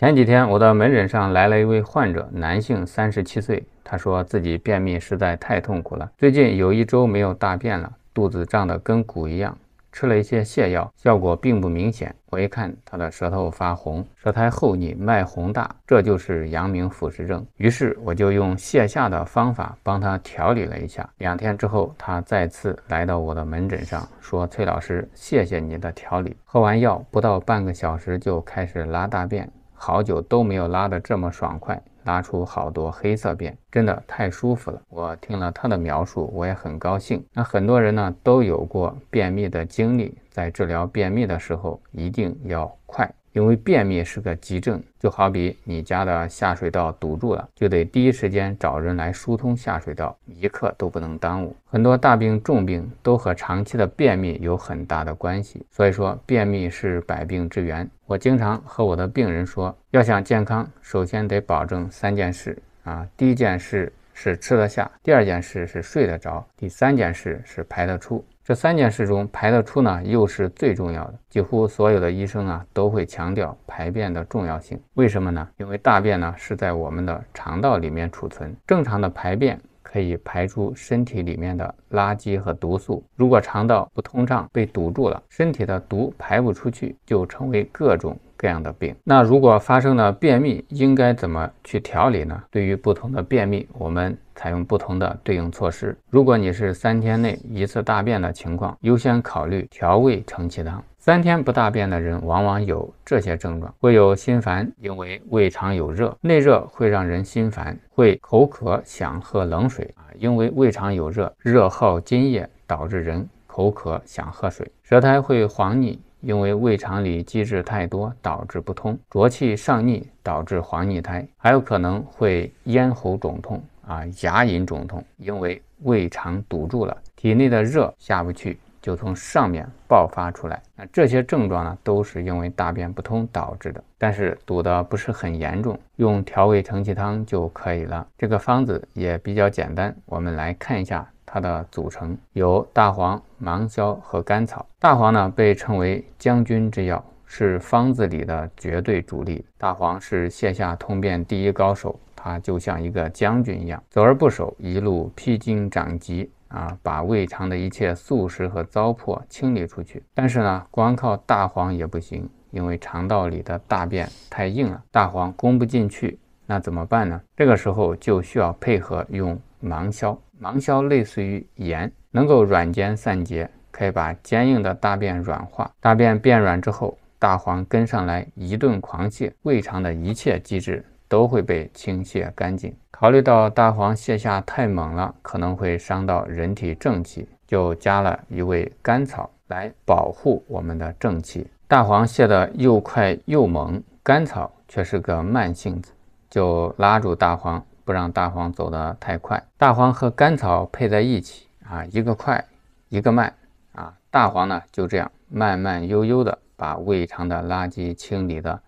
前几天，我的门诊上来了一位患者，男性，三十七岁。他说自己便秘实在太痛苦了，最近有一周没有大便了，肚子胀得跟鼓一样，吃了一些泻药，效果并不明显。我一看他的舌头发红，舌苔厚腻，脉洪大，这就是阳明腑食症。于是我就用泻下的方法帮他调理了一下。两天之后，他再次来到我的门诊上，说：“崔老师，谢谢你的调理，喝完药不到半个小时就开始拉大便。”好久都没有拉得这么爽快，拉出好多黑色便，真的太舒服了。我听了他的描述，我也很高兴。那很多人呢都有过便秘的经历，在治疗便秘的时候一定要快。因为便秘是个急症，就好比你家的下水道堵住了，就得第一时间找人来疏通下水道，一刻都不能耽误。很多大病、重病都和长期的便秘有很大的关系，所以说便秘是百病之源。我经常和我的病人说，要想健康，首先得保证三件事啊，第一件事是吃得下，第二件事是睡得着，第三件事是排得出。这三件事中，排得出呢，又是最重要的。几乎所有的医生啊，都会强调排便的重要性。为什么呢？因为大便呢，是在我们的肠道里面储存，正常的排便。可以排出身体里面的垃圾和毒素。如果肠道不通畅，被堵住了，身体的毒排不出去，就成为各种各样的病。那如果发生了便秘，应该怎么去调理呢？对于不同的便秘，我们采用不同的对应措施。如果你是三天内一次大便的情况，优先考虑调胃承气汤。三天不大便的人，往往有这些症状：会有心烦，因为胃肠有热；内热会让人心烦，会口渴，想喝冷水啊，因为胃肠有热，热耗津液，导致人口渴想喝水；舌苔会黄腻，因为胃肠里积滞太多，导致不通，浊气上逆，导致黄腻苔；还有可能会咽喉肿痛啊，牙龈肿痛，因为胃肠堵住了，体内的热下不去。就从上面爆发出来，那这些症状呢，都是因为大便不通导致的，但是堵得不是很严重，用调胃承气汤就可以了。这个方子也比较简单，我们来看一下它的组成，有大黄、芒硝和甘草。大黄呢被称为将军之药，是方子里的绝对主力。大黄是泻下通便第一高手，它就像一个将军一样，走而不守，一路披荆斩棘。啊，把胃肠的一切素食和糟粕清理出去。但是呢，光靠大黄也不行，因为肠道里的大便太硬了，大黄攻不进去。那怎么办呢？这个时候就需要配合用芒硝。芒硝类似于盐，能够软坚散结，可以把坚硬的大便软化。大便变软之后，大黄跟上来一顿狂泻，胃肠的一切机制都会被清泻干净。考虑到大黄泻下太猛了，可能会伤到人体正气，就加了一味甘草来保护我们的正气。大黄泻的又快又猛，甘草却是个慢性子，就拉住大黄，不让大黄走得太快。大黄和甘草配在一起啊，一个快，一个慢啊。大黄呢就这样慢慢悠悠的把胃肠的垃圾清理的。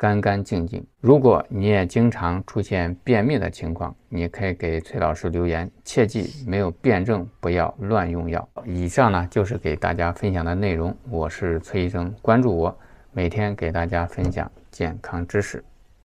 干干净净。如果你也经常出现便秘的情况，你可以给崔老师留言。切记，没有辩证，不要乱用药。以上呢，就是给大家分享的内容。我是崔医生，关注我，每天给大家分享健康知识。